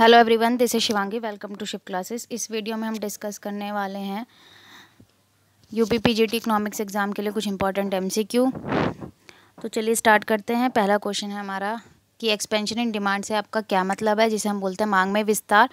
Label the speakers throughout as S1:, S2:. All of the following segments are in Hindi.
S1: hello everyone this is Shivangi welcome to ship classes इस वीडियो में हम डिस्कस करने वाले हैं U P P G T exam के लिए कुछ इंपॉर्टेंट एम सी क्यू तो चलिए स्टार्ट करते हैं पहला क्वेश्चन है हमारा कि एक्सपेंशन इन डिमांड से आपका क्या मतलब है जिसे हम बोलते हैं मांग में विस्तार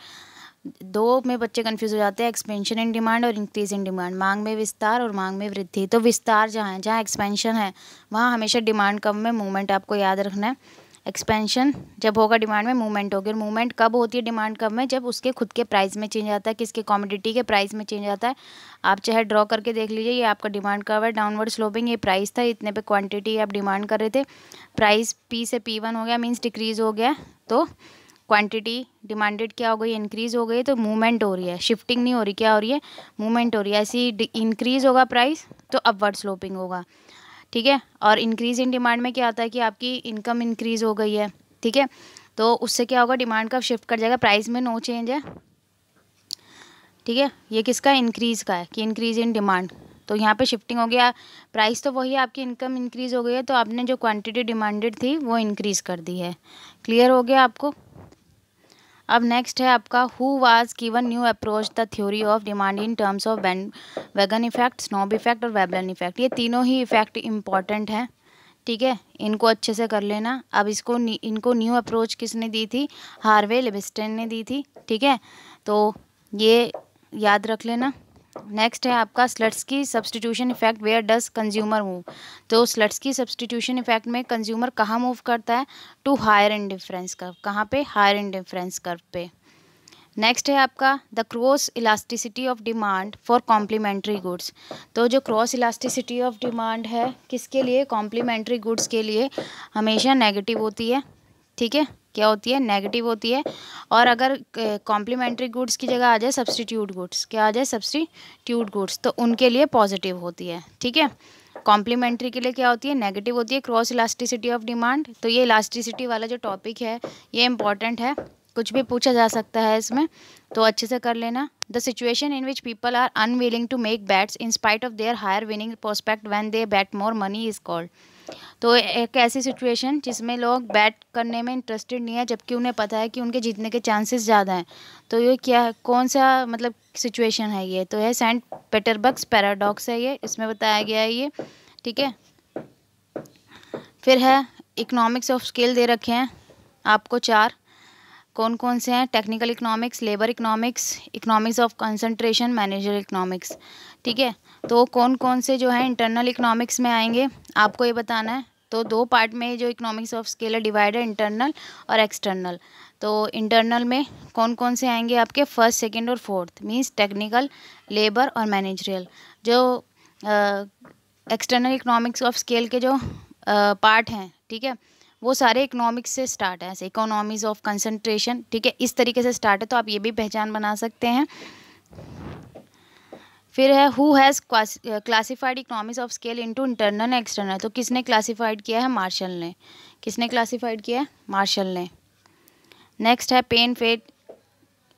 S1: दो में बच्चे कन्फ्यूज हो जाते हैं एक्सपेंशन इन डिमांड और इंक्रीज इन डिमांड मांग में विस्तार और मांग में वृद्धि तो विस्तार जहाँ है जहाँ एक्सपेंशन है वहाँ हमेशा डिमांड कम में मूवमेंट आपको याद रखना है एक्सपेंशन जब होगा डिमांड में मूवमेंट होगी और मूवमेंट कब होती है डिमांड कब में जब उसके खुद के प्राइस में चेंज आता है किसके कॉमोडिटी के प्राइस में चेंज आता है आप चाहे ड्रॉ करके देख लीजिए ये आपका डिमांड कब है डाउनवर्ड स्लोपिंग ये प्राइस था इतने पे क्वांटिटी आप डिमांड कर रहे थे प्राइस पी से पी वन हो गया मीन्स डिक्रीज़ हो गया तो क्वांटिटी डिमांडेड क्या हो गई इंक्रीज़ हो गई तो मूवमेंट हो रही है शिफ्टिंग नहीं हो रही क्या हो रही है मूवमेंट हो रही है ऐसी इंक्रीज़ होगा प्राइस तो अपवर्ड स्लोपिंग होगा ठीक है और इंक्रीज़ इन डिमांड में क्या आता है कि आपकी इनकम इंक्रीज़ हो गई है ठीक है तो उससे क्या होगा डिमांड का शिफ्ट कर जाएगा प्राइस में नो चेंज है ठीक है ये किसका इंक्रीज़ का है कि इंक्रीज़ इन डिमांड तो यहाँ पे शिफ्टिंग हो गया प्राइस तो वही आपकी इनकम इंक्रीज़ हो गई है तो आपने जो क्वांटिटी डिमांडेड थी वो इंक्रीज़ कर दी है क्लियर हो गया आपको अब नेक्स्ट है आपका who was given new approach the theory of demand in terms of wagon effect snob effect और वेबलन इफेक्ट ये तीनों ही इफेक्ट इम्पॉर्टेंट हैं ठीक है इनको अच्छे से कर लेना अब इसको इनको न्यू अप्रोच किसने दी थी हार्वे लेबिस्टन ने दी थी ठीक है तो ये याद रख लेना नेक्स्ट है आपका Slutsky substitution effect where does consumer move तो स्लट्स की सब्सटीट्यूशन इफेक्ट में कंज्यूमर कहाँ मूव करता है to higher indifference curve कहाँ पे हायर एंड डिफरेंस कर्व पे नेक्स्ट है आपका the cross elasticity of demand for complementary goods तो जो क्रॉस इलास्टिसिटी ऑफ डिमांड है किसके लिए कॉम्प्लीमेंट्री गुड्स के लिए हमेशा नेगेटिव होती है ठीक है क्या होती है नेगेटिव होती है और अगर कॉम्प्लीमेंट्री गुड्स की जगह आ जाए सब्सटीट्यूट गुड्स क्या आ जाए सब्सटीट्यूट गुड्स तो उनके लिए पॉजिटिव होती है ठीक है कॉम्प्लीमेंट्री के लिए क्या होती है नेगेटिव होती है क्रॉस इलास्टिसिटी ऑफ डिमांड तो ये इलास्टिसिटी वाला जो टॉपिक है ये इंपॉर्टेंट है कुछ भी पूछा जा सकता है इसमें तो अच्छे से कर लेना the situation in which people are unwilling to make bets in spite of their higher winning prospect when they bet more money is called तो एक ऐसी सिचुएशन जिसमें लोग बैट करने में इंटरेस्टेड नहीं है जबकि उन्हें पता है कि उनके जीतने के चांसेस ज़्यादा हैं तो ये क्या कौन सा मतलब सिचुएशन है ये तो यह सेंट पेटरबर्ग्स पैराडॉक्स है ये इसमें बताया गया है ये ठीक है फिर है इकोनॉमिक्स ऑफ स्केल दे रखे हैं आपको चार कौन कौन से हैं technical economics labour economics economics of concentration manager economics ठीक है तो कौन कौन से जो है इंटरनल इकोनॉमिक्स में आएंगे आपको ये बताना है तो दो पार्ट में जो इकोनॉमिक्स ऑफ स्केल है डिवाइड है इंटरनल और एक्सटर्नल तो इंटरनल में कौन कौन से आएंगे आपके फर्स्ट सेकंड और फोर्थ मींस टेक्निकल लेबर और मैनेजरियल जो एक्सटर्नल इकोनॉमिक्स ऑफ स्केल के जो पार्ट हैं ठीक है वो सारे इकोनॉमिक्स से स्टार्ट है ऐसे इकोनॉमीज ऑफ कंसनट्रेशन ठीक है इस तरीके से स्टार्ट है तो आप ये भी पहचान बना सकते हैं फिर है who has classified economies of scale into internal and external तो किसने क्लासिफाइड किया है मार्शल ने किसने क्लासिफाइड किया है मार्शल ने नेक्स्ट है pain fate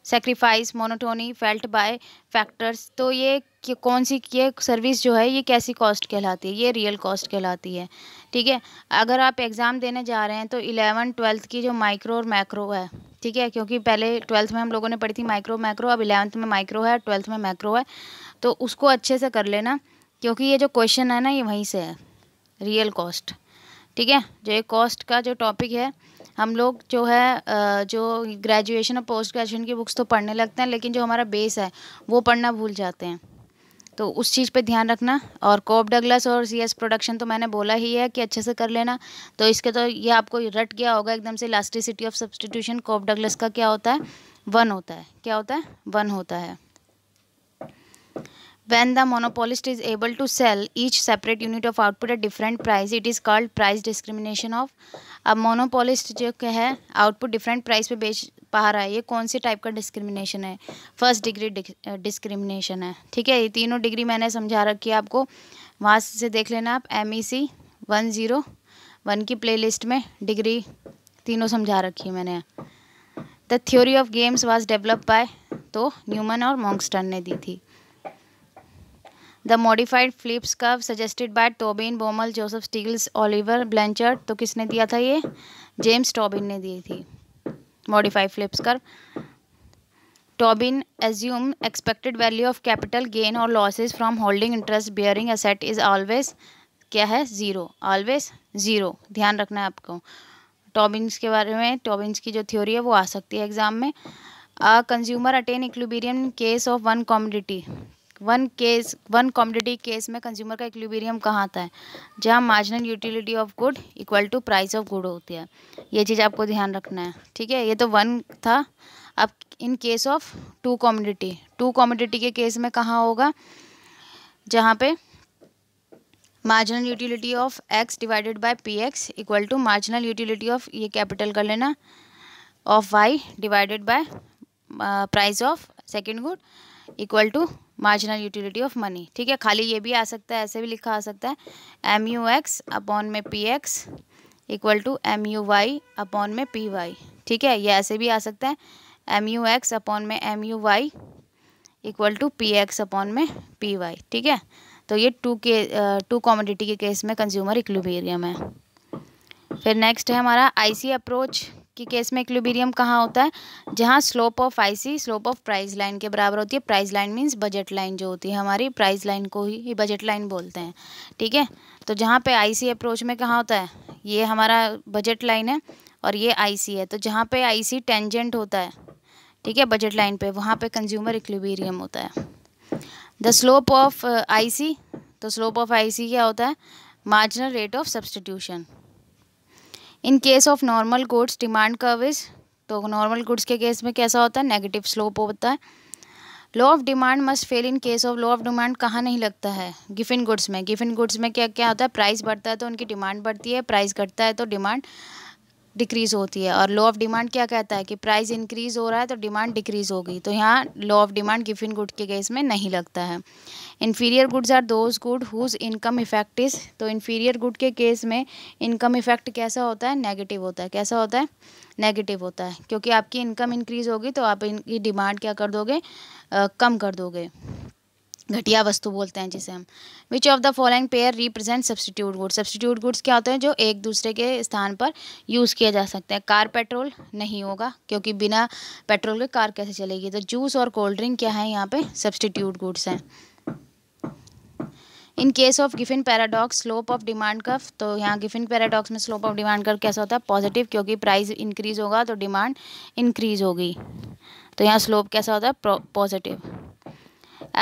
S1: sacrifice monotony felt by factors तो ये कौन सी ये सर्विस जो है ये कैसी कॉस्ट कहलाती है ये रियल कॉस्ट कहलाती है ठीक है अगर आप एग्ज़ाम देने जा रहे हैं तो इलेवन ट्वेल्थ की जो माइक्रो और मैक्रो है ठीक है क्योंकि पहले ट्वेल्थ में हम लोगों ने पढ़ी थी माइक्रो मैक्रो अब इलेवंथ में माइक्रो है ट्वेल्थ में मैक्रो है तो उसको अच्छे से कर लेना क्योंकि ये जो क्वेश्चन है ना ये वहीं से है रियल कॉस्ट ठीक है जो ये कॉस्ट का जो टॉपिक है हम लोग जो है जो ग्रेजुएशन और पोस्ट ग्रेजुएशन की बुक्स तो पढ़ने लगते हैं लेकिन जो हमारा बेस है वो पढ़ना भूल जाते हैं तो उस चीज़ पे ध्यान रखना और कोप डगलस और सी एस प्रोडक्शन तो मैंने बोला ही है कि अच्छे से कर लेना तो इसके तो ये आपको रट गया होगा एकदम से elasticity of substitution Cobb Douglas का क्या होता है वन होता है क्या होता है वन होता है when the monopolist is able to sell each separate unit of output at different price, it is called price discrimination of अब मोनोपोलिस्ट जो है आउटपुट डिफरेंट प्राइस पे बेच पा रहा है ये कौन सी टाइप का डिस्क्रिमिनेशन है फर्स्ट डिग्री डिस्क्रिमिनेशन है ठीक है ये तीनों डिग्री मैंने समझा रखी है आपको वहाँ से देख लेना आप M E C one zero one की प्ले लिस्ट में डिग्री तीनों समझा रखी है मैंने the theory of games was develop by तो न्यूमन और मॉन्गस्टन ने दी थी the modified Phillips curve suggested by Tobin Baumol Joseph Stiglitz Oliver Blanchard तो किसने दिया था ये जेम्स टॉबिन ने दी थी modified Phillips curve Tobin assume expected value of capital gain और losses from holding interest bearing asset is always क्या है ज़ीरो ऑलवेज ज़ीरो ध्यान रखना है आपको टॉबिन्स के बारे में टॉबिन्स की जो थ्योरी है वो आ सकती है एग्ज़ाम में consumer attain equilibrium case of one commodity one case one commodity case में कंज्यूमर का इक्विबेरियम कहाँ आता है जहाँ marginal utility of good equal to price of good होती है ये चीज़ आपको ध्यान रखना है ठीक है ये तो वन था अब in case of two commodity two commodity के केस में कहाँ होगा जहाँ पे marginal utility of X divided by P X equal to marginal utility of ये कैपिटल कर लेना of Y divided by price of second good equal to marginal utility of money ठीक है खाली ये भी आ सकता है ऐसे भी लिखा आ सकता है एम यू एक्स अपॉन में P X equal to M U Y upon में पी वाई ठीक है ये ऐसे भी आ सकता है एम यू एक्स अपॉन में M U Y equal to P X upon में पी वाई ठीक है तो ये टू के टू कॉमोडिटी के केस में कंज्यूमर इक्लूबेरियम है फिर नेक्स्ट है हमारा आईसी अप्रोच के केस में इक्विलिब्रियम कहाँ होता है जहाँ slope of IC slope of price line के बराबर होती है price line means budget line जो होती है हमारी प्राइस लाइन को ही बजट लाइन बोलते हैं ठीक है तो जहाँ पे आईसी अप्रोच में कहाँ होता है ये हमारा बजट लाइन है और ये आई है तो जहाँ पर आई टेंजेंट होता है ठीक है बजट लाइन पर वहाँ पर कंज्यूमर इक्विलिब्रियम होता है द स्लोप ऑफ आई तो स्लोप ऑफ आई क्या होता है marginal rate of substitution in case of normal goods demand curve is तो नॉर्मल गुड्स के केस में कैसा होता है नेगेटिव स्लोप होता है law of demand must fail in case of law of demand कहाँ नहीं लगता है गिफिन गुड्स में गिफिन गुड्स में क्या क्या होता है प्राइस बढ़ता है तो उनकी डिमांड बढ़ती है प्राइस घटता है तो डिमांड डिक्रीज़ होती है और लॉ ऑफ डिमांड क्या कहता है कि प्राइस इंक्रीज़ हो रहा है तो डिमांड डिक्रीज़ होगी तो यहाँ law of demand Giffen good के केस में नहीं लगता है inferior goods are those good whose income effect is तो इन्फीरियर गुड के केस में इनकम इफेक्ट कैसा होता है नेगेटिव होता है कैसा होता है नेगेटिव होता है क्योंकि आपकी इनकम इंक्रीज़ होगी तो आप इनकी डिमांड क्या कर दोगे आ, कम कर दोगे घटिया वस्तु बोलते हैं जिसे हम which of the following pair represent substitute goods substitute goods क्या होते हैं जो एक दूसरे के स्थान पर यूज़ किया जा सकता है कार पेट्रोल नहीं होगा क्योंकि बिना पेट्रोल के कार कैसे चलेगी तो जूस और कोल्ड ड्रिंक क्या है यहाँ पे सब्सटीट्यूट गुड्स हैं in case of Giffen paradox slope of demand का तो यहाँ गिफिन पैराडॉक्स में स्लोप ऑफ डिमांड का कैसा होता है पॉजिटिव क्योंकि प्राइस इंक्रीज होगा तो डिमांड इंक्रीज होगी तो यहाँ स्लोप कैसा होता है positive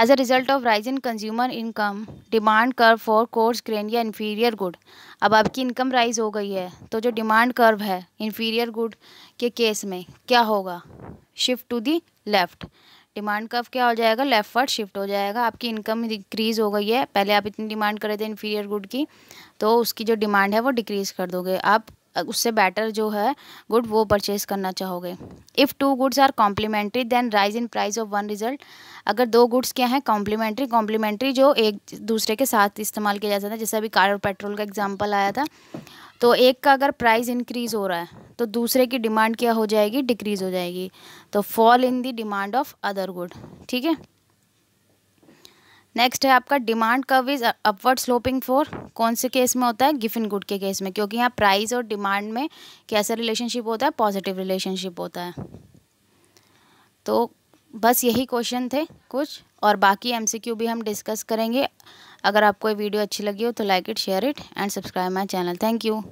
S1: as a result of rise in consumer income demand curve for coarse grain या इन्फीरियर गुड अब आपकी इनकम राइज हो गई है तो जो डिमांड कर्व है इन्फीरियर गुड के केस में क्या होगा shift to the left demand curve क्या हो जाएगा लेफ्टवर्ड शिफ्ट हो जाएगा आपकी इनकम डिक्रीज़ हो गई है पहले आप इतनी डिमांड कर रहे थे इन्फीरियर गुड की तो उसकी जो डिमांड है वो डिक्रीज़ कर दोगे आप उससे बेटर जो है गुड वो परचेज करना चाहोगे if two goods are complementary then rise in price of one result अगर दो गुड्स क्या हैं कॉम्प्लीमेंट्री कॉम्प्लीमेंट्री जो एक दूसरे के साथ इस्तेमाल किया जा सकता है जैसे अभी कार और पेट्रोल का एग्जाम्पल आया था तो एक का अगर प्राइस इंक्रीज हो रहा है तो दूसरे की डिमांड क्या हो जाएगी डिक्रीज़ हो जाएगी तो fall in the demand of other good ठीक है नेक्स्ट है आपका demand curve is upward sloping for कौन से केस में होता है गिफिन गुड के केस में क्योंकि यहाँ प्राइस और डिमांड में कैसा रिलेशनशिप होता है पॉजिटिव रिलेशनशिप होता है तो बस यही क्वेश्चन थे कुछ और बाकी एमसीक्यू भी हम डिस्कस करेंगे अगर आपको ये वीडियो अच्छी लगी हो तो like it share it and subscribe my channel thank you